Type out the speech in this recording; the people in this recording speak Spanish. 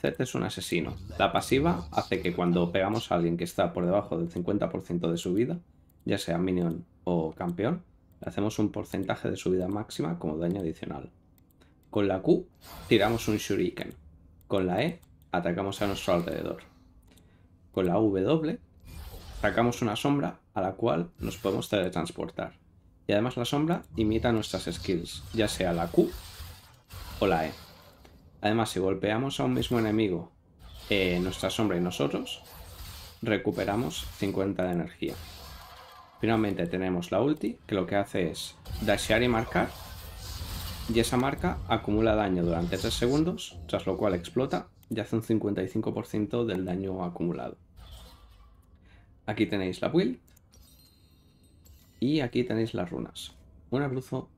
Z es un asesino. La pasiva hace que cuando pegamos a alguien que está por debajo del 50% de su vida, ya sea minion o campeón, le hacemos un porcentaje de su vida máxima como daño adicional. Con la Q tiramos un shuriken. Con la E atacamos a nuestro alrededor. Con la W sacamos una sombra a la cual nos podemos teletransportar. Y además la sombra imita nuestras skills, ya sea la Q o la E. Además, si golpeamos a un mismo enemigo, nuestra sombra y nosotros, recuperamos 50 de energía. Finalmente tenemos la ulti, que lo que hace es dashear y marcar, y esa marca acumula daño durante 3 segundos, tras lo cual explota y hace un 55% del daño acumulado. Aquí tenéis la build, y aquí tenéis las runas. Un abrazo